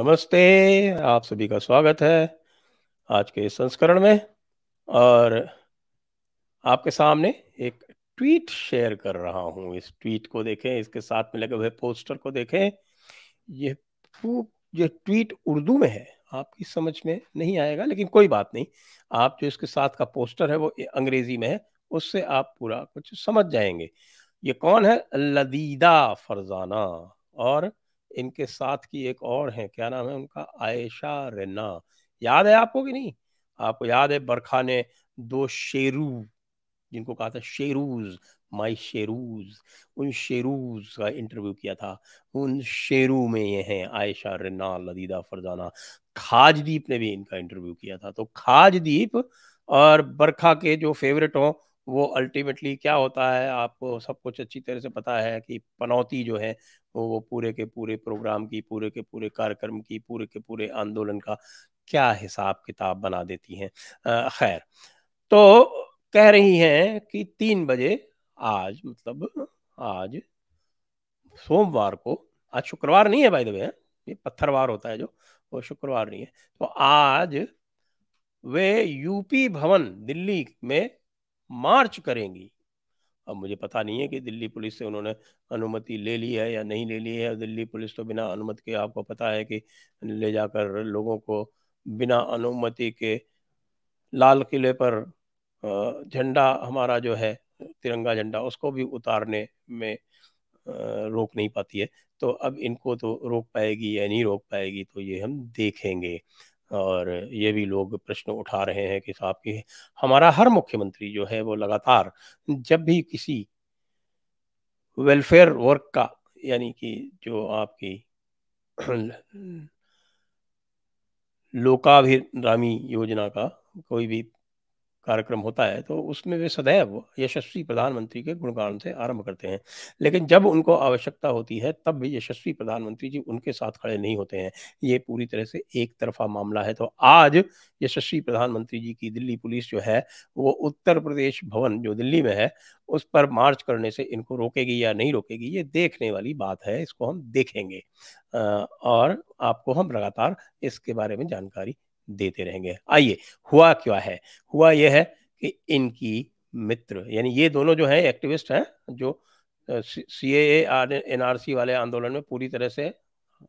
नमस्ते आप सभी का स्वागत है आज के इस संस्करण में और आपके सामने एक ट्वीट शेयर कर रहा हूं इस ट्वीट को देखें इसके साथ में लगे हुए पोस्टर को देखें ये जो ट्वीट उर्दू में है आपकी समझ में नहीं आएगा लेकिन कोई बात नहीं आप जो इसके साथ का पोस्टर है वो अंग्रेजी में है उससे आप पूरा कुछ समझ जाएंगे ये कौन है लदीदा फरजाना और इनके साथ की एक और हैं क्या नाम है उनका आयशा रेना याद है आपको कि नहीं आपको याद है बरखा ने दो शेरू जिनको कहा था शेरूज माई शेरूज उन शेरूज का इंटरव्यू किया था उन शेरू में ये हैं आयशा रन्ना लदीदा फरजाना खाजदीप ने भी इनका इंटरव्यू किया था तो खाजदीप और बरखा के जो फेवरेट हों वो अल्टीमेटली क्या होता है आपको सब कुछ अच्छी तरह से पता है कि पनौती जो है वो वो पूरे के पूरे प्रोग्राम की पूरे के पूरे कार्यक्रम की पूरे के पूरे आंदोलन का क्या हिसाब किताब बना देती हैं खैर तो कह रही हैं कि तीन बजे आज मतलब आज सोमवार को आज शुक्रवार नहीं है भाई हाँ, दबे ये पत्थरवार होता है जो वो शुक्रवार नहीं है तो आज वे यूपी भवन दिल्ली में मार्च करेंगी अब मुझे पता नहीं है कि दिल्ली पुलिस से उन्होंने अनुमति ले ली है या नहीं ले ली है दिल्ली पुलिस तो बिना अनुमति के आपको पता है कि ले जाकर लोगों को बिना अनुमति के लाल किले पर झंडा हमारा जो है तिरंगा झंडा उसको भी उतारने में रोक नहीं पाती है तो अब इनको तो रोक पाएगी या नहीं रोक पाएगी तो ये हम देखेंगे और ये भी लोग प्रश्न उठा रहे हैं कि साहब कि हमारा हर मुख्यमंत्री जो है वो लगातार जब भी किसी वेलफेयर वर्क का यानी कि जो आपकी लोकाभिरामी योजना का कोई भी कार्यक्रम होता है तो उसमें वे सदैव यशस्वी प्रधानमंत्री के गुणगान से आरंभ करते हैं लेकिन जब उनको आवश्यकता होती है तब भी यशस्वी प्रधानमंत्री जी उनके साथ खड़े नहीं होते हैं ये पूरी तरह से एक तरफा मामला है तो आज यशस्वी प्रधानमंत्री जी की दिल्ली पुलिस जो है वो उत्तर प्रदेश भवन जो दिल्ली में है उस पर मार्च करने से इनको रोकेगी या नहीं रोकेगी ये देखने वाली बात है इसको हम देखेंगे और आपको हम लगातार इसके बारे में जानकारी देते रहेंगे आइए हुआ क्या है हुआ यह है कि इनकी मित्र यानी ये दोनों जो हैं एक्टिविस्ट हैं जो सी ए एन आर सी वाले आंदोलन में पूरी तरह से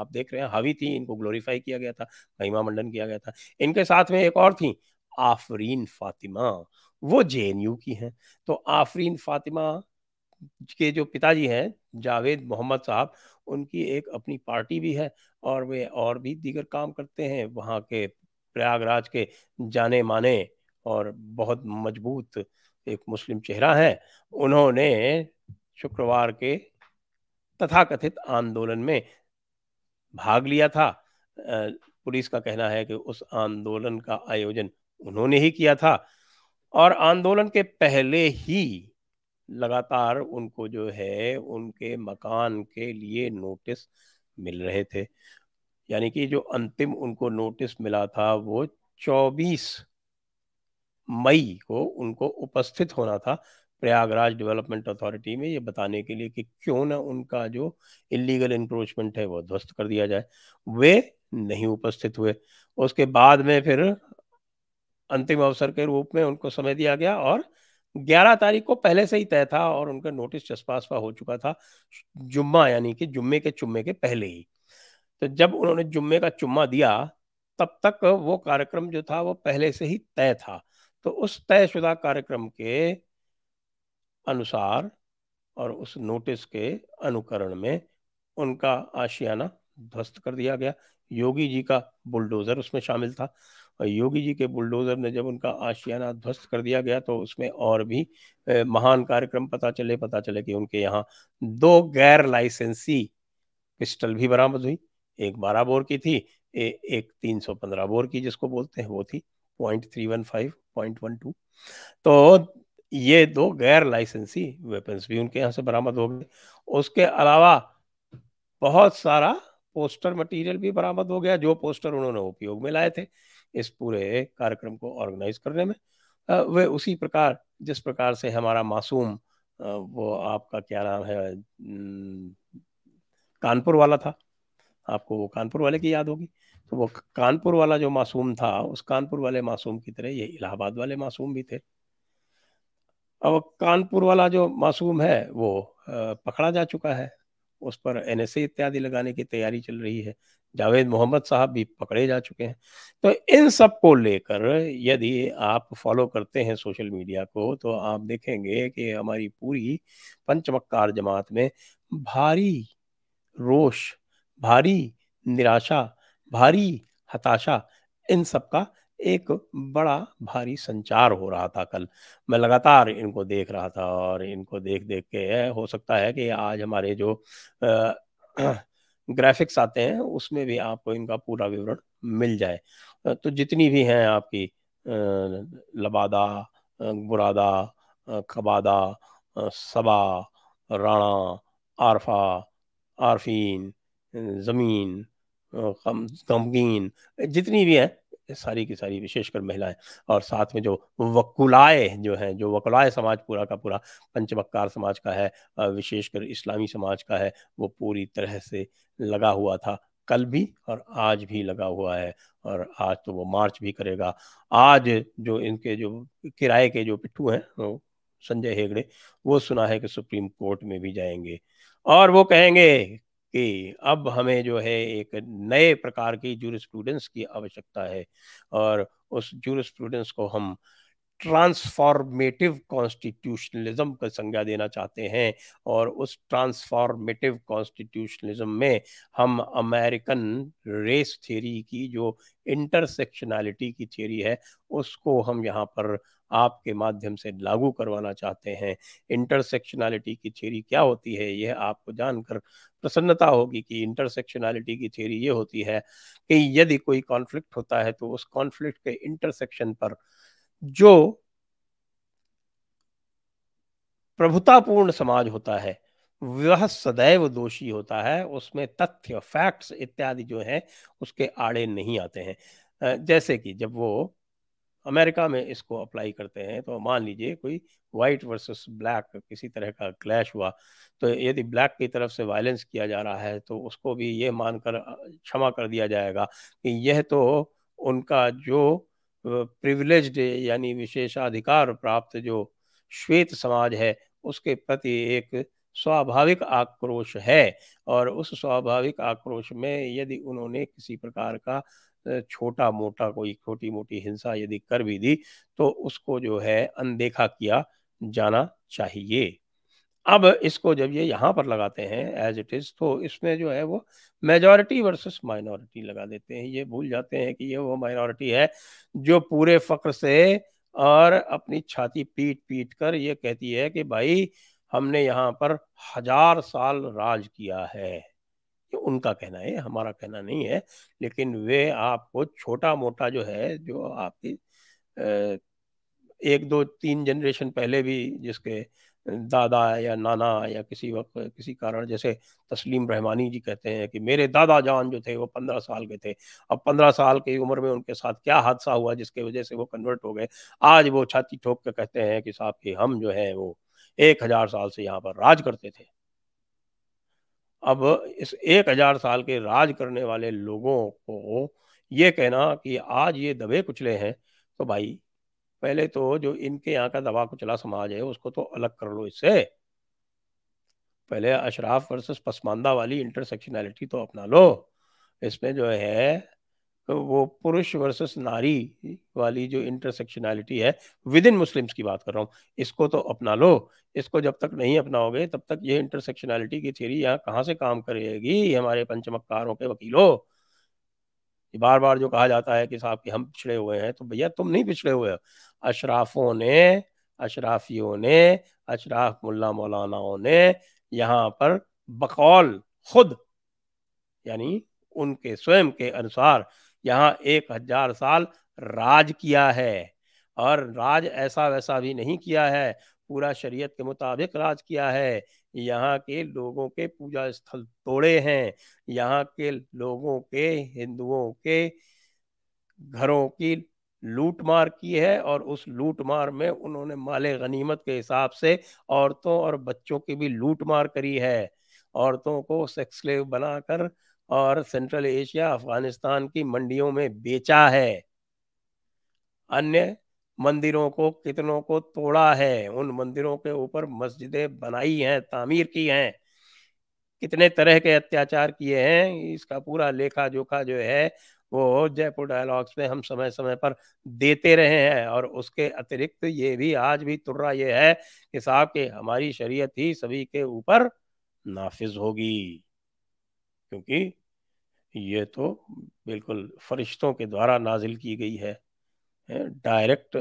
आप देख रहे हैं हावी थी इनको ग्लोरीफाई किया गया था महिमा मंडन किया गया था इनके साथ में एक और थी आफरीन फातिमा वो जे की हैं तो आफरीन फातिमा के जो पिताजी हैं जावेद मोहम्मद साहब उनकी एक अपनी पार्टी भी है और वे और भी दीगर काम करते हैं वहाँ के प्रयागराज के जाने माने और बहुत मजबूत एक मुस्लिम चेहरा है उन्होंने शुक्रवार के तथाकथित आंदोलन में भाग लिया था पुलिस का कहना है कि उस आंदोलन का आयोजन उन्होंने ही किया था और आंदोलन के पहले ही लगातार उनको जो है उनके मकान के लिए नोटिस मिल रहे थे यानी कि जो अंतिम उनको नोटिस मिला था वो 24 मई को उनको उपस्थित होना था प्रयागराज डेवलपमेंट अथॉरिटी में ये बताने के लिए कि क्यों ना उनका जो इलीगल इंक्रोचमेंट है वो ध्वस्त कर दिया जाए वे नहीं उपस्थित हुए उसके बाद में फिर अंतिम अवसर के रूप में उनको समय दिया गया और 11 तारीख को पहले से ही तय था और उनका नोटिस चस्पासपा हो चुका था जुम्मा यानी कि जुम्मे के चुम्मे के पहले ही तो जब उन्होंने जुम्मे का चुम्मा दिया तब तक वो कार्यक्रम जो था वो पहले से ही तय था तो उस तयशुदा कार्यक्रम के अनुसार और उस नोटिस के अनुकरण में उनका आशियाना ध्वस्त कर दिया गया योगी जी का बुलडोजर उसमें शामिल था और योगी जी के बुलडोजर ने जब उनका आशियाना ध्वस्त कर दिया गया तो उसमें और भी महान कार्यक्रम पता चले पता चले कि उनके यहाँ दो गैर लाइसेंसी पिस्टल भी बरामद हुई एक बारह बोर की थी ए, एक तीन सौ पंद्रह बोर की जिसको बोलते हैं वो थी point three one five point one two तो ये दो गैर लाइसेंसी वेपन्स भी उनके यहाँ से बरामद हो गए उसके अलावा बहुत सारा पोस्टर मटेरियल भी बरामद हो गया जो पोस्टर उन्होंने उपयोग में लाए थे इस पूरे कार्यक्रम को ऑर्गेनाइज करने में वे उसी प्रकार जिस प्रकार से हमारा मासूम वो आपका क्या नाम है कानपुर वाला था आपको वो कानपुर वाले की याद होगी तो वो कानपुर वाला जो मासूम था उस कानपुर वाले मासूम की तरह ये इलाहाबाद वाले मासूम भी थे अब कानपुर वाला जो मासूम है वो पकड़ा जा चुका है उस पर एन इत्यादि लगाने की तैयारी चल रही है जावेद मोहम्मद साहब भी पकड़े जा चुके हैं तो इन सब को लेकर यदि आप फॉलो करते हैं सोशल मीडिया को तो आप देखेंगे कि हमारी पूरी पंचमक्कार जमात में भारी रोष भारी निराशा भारी हताशा इन सब का एक बड़ा भारी संचार हो रहा था कल मैं लगातार इनको देख रहा था और इनको देख देख के हो सकता है कि आज हमारे जो ग्राफिक्स आते हैं उसमें भी आपको इनका पूरा विवरण मिल जाए तो जितनी भी हैं आपकी लबादा बुरादा कबादा सबा राणा आरफा आरफीन ज़मीन गमगीन जितनी भी हैं सारी की सारी विशेषकर महिलाएं और साथ में जो वकुलाए जो है जो वकुलाए समाज पूरा का पूरा पंचमक्कार समाज का है विशेषकर इस्लामी समाज का है वो पूरी तरह से लगा हुआ था कल भी और आज भी लगा हुआ है और आज तो वो मार्च भी करेगा आज जो इनके जो किराए के जो पिट्ठू हैं संजय हेगड़े वो सुना है कि सुप्रीम कोर्ट में भी जाएंगे और वो कहेंगे कि अब हमें जो है एक नए प्रकार की जूरिस्प्रूडेंस की आवश्यकता है और उस जूरिस्प्रूडेंस को हम ट्रांसफॉर्मेटिव कॉन्स्टिट्यूशनलिज्म का संज्ञा देना चाहते हैं और उस ट्रांसफॉर्मेटिव कॉन्स्टिट्यूशनलिज्म में हम अमेरिकन रेस थ्योरी की जो इंटरसेक्शनैलिटी की थ्योरी है उसको हम यहाँ पर आपके माध्यम से लागू करवाना चाहते हैं इंटरसेक्शनैलिटी की थ्योरी क्या होती है यह आपको जानकर प्रसन्नता होगी कि इंटरसेक्शनैलिटी की थ्योरी ये होती है कि यदि कोई कॉन्फ्लिक्ट होता है तो उस कॉन्फ्लिक्ट के इंटरसेक्शन पर जो प्रभुतापूर्ण समाज होता है वह सदैव दोषी होता है उसमें तथ्य फैक्ट्स इत्यादि जो हैं उसके आड़े नहीं आते हैं जैसे कि जब वो अमेरिका में इसको अप्लाई करते हैं तो मान लीजिए कोई वाइट वर्सेस ब्लैक किसी तरह का क्लैश हुआ तो यदि ब्लैक की तरफ से वायलेंस किया जा रहा है तो उसको भी ये मानकर क्षमा कर दिया जाएगा कि यह तो उनका जो प्रिविलेज यानी विशेषाधिकार प्राप्त जो श्वेत समाज है उसके प्रति एक स्वाभाविक आक्रोश है और उस स्वाभाविक आक्रोश में यदि उन्होंने किसी प्रकार का छोटा मोटा कोई छोटी मोटी हिंसा यदि कर भी दी तो उसको जो है अनदेखा किया जाना चाहिए अब इसको जब ये यहाँ पर लगाते हैं एज इट इज़ तो इसमें जो है वो मेजोरिटी वर्सेस माइनॉरिटी लगा देते हैं ये भूल जाते हैं कि ये वो माइनॉरिटी है जो पूरे फक्र से और अपनी छाती पीट पीट कर ये कहती है कि भाई हमने यहाँ पर हजार साल राज किया है उनका कहना है हमारा कहना नहीं है लेकिन वे आपको छोटा मोटा जो है जो आपकी एक दो तीन जनरेशन पहले भी जिसके दादा या नाना या किसी वक्त किसी कारण जैसे तस्लीम रहमानी जी कहते हैं कि मेरे दादा जान जो थे वो पंद्रह साल के थे अब पंद्रह साल की उम्र में उनके साथ क्या हादसा हुआ जिसके वजह से वो कन्वर्ट हो गए आज वो छाती ठोक के कहते हैं कि साहब कि हम जो है वो एक हजार साल से यहाँ पर राज करते थे अब इस एक हजार साल के राज करने वाले लोगों को ये कहना कि आज ये दबे कुचले हैं तो भाई पहले तो जो इनके यहाँ का दबा कुचला समाज है उसको तो अलग कर लो इससे पहले अशराफ वर्सेस पसमानदा वाली इंटरसेक्शनैलिटी तो अपना लो इसमें जो है तो वो पुरुष वर्सेस नारी वाली जो इंटरसेक्शनैलिटी है विद इन मुस्लिम्स की बात कर रहा हूँ इसको तो अपना लो इसको जब तक नहीं अपनाओगे तब तक ये इंटरसेक्शनैलिटी की थ्योरी यहाँ कहाँ से काम करेगी हमारे पंचमकारों के वकीलों बार बार जो कहा जाता है कि साहब कि हम पिछड़े हुए हैं तो भैया तुम नहीं पिछड़े हुए अशराफों ने अशराफियों ने अशराफ मुल्ला मौलानाओं ने यहाँ पर बकौल खुद यानी उनके स्वयं के अनुसार यहाँ एक हजार साल राज किया है और राज ऐसा वैसा भी नहीं किया है पूरा शरीयत के मुताबिक राज किया है यहाँ के लोगों के पूजा स्थल तोड़े हैं यहाँ के लोगों के हिंदुओं के घरों की लूटमार की है और उस लूटमार में उन्होंने माले गनीमत के हिसाब से औरतों और बच्चों की भी लूटमार करी है औरतों को सेक्स स्लेव बनाकर और सेंट्रल एशिया अफगानिस्तान की मंडियों में बेचा है अन्य मंदिरों को कितनों को तोड़ा है उन मंदिरों के ऊपर मस्जिदें बनाई हैं तामीर की हैं कितने तरह के अत्याचार किए हैं इसका पूरा लेखा जोखा जो है वो जयपुर डायलॉग्स में हम समय समय पर देते रहे हैं और उसके अतिरिक्त ये भी आज भी तुर्रा ये है कि साहब के हमारी शरीयत ही सभी के ऊपर नाफिज होगी क्योंकि ये तो बिल्कुल फरिश्तों के द्वारा नाजिल की गई है डायरेक्ट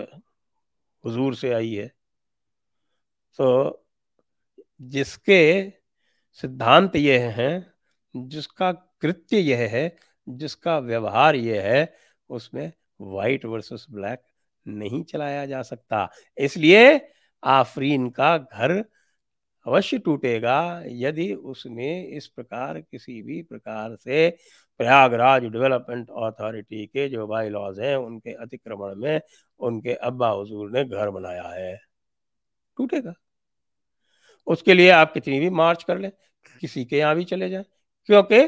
हुजूर से आई है तो जिसके सिद्धांत यह हैं जिसका कृत्य यह है जिसका व्यवहार यह है उसमें वाइट वर्सेस ब्लैक नहीं चलाया जा सकता इसलिए आफरीन का घर अवश्य टूटेगा यदि उसमें इस प्रकार किसी भी प्रकार से प्रयागराज डेवलपमेंट अथॉरिटी के जो बाई लॉज हैं उनके अतिक्रमण में उनके अब्बा हजूर ने घर बनाया है टूटेगा उसके लिए आप कितनी भी मार्च कर लें किसी के यहाँ भी चले जाए क्योंकि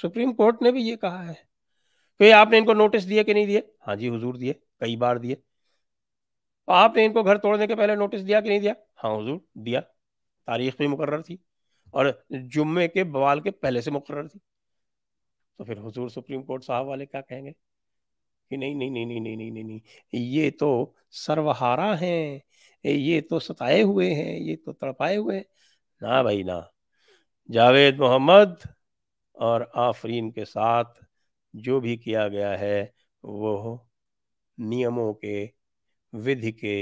सुप्रीम कोर्ट ने भी ये कहा है कि तो आपने इनको नोटिस दिए कि नहीं दिए हाँ जी हुजूर दिए कई बार दिए आपने इनको घर तोड़ने के पहले नोटिस दिया कि नहीं दिया हाँ हुजूर दिया तारीख भी मुकर थी और जुम्मे के बवाल के पहले से मुकर थी तो फिर हुजूर सुप्रीम कोर्ट साहब वाले क्या कहेंगे कि नहीं नहीं नहीं नहीं नहीं नहीं नहीं ये तो सर्वहारा हैं ये तो सताए हुए हैं ये तो तड़पाए हुए हैं ना भाई ना जावेद मोहम्मद और आफरीन के साथ जो भी किया गया है वो नियमों के विधि के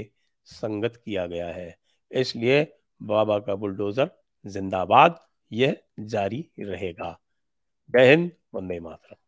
संगत किया गया है इसलिए बाबा का बुलडोजर जिंदाबाद यह जारी रहेगा जय हिंद वंदे मातरम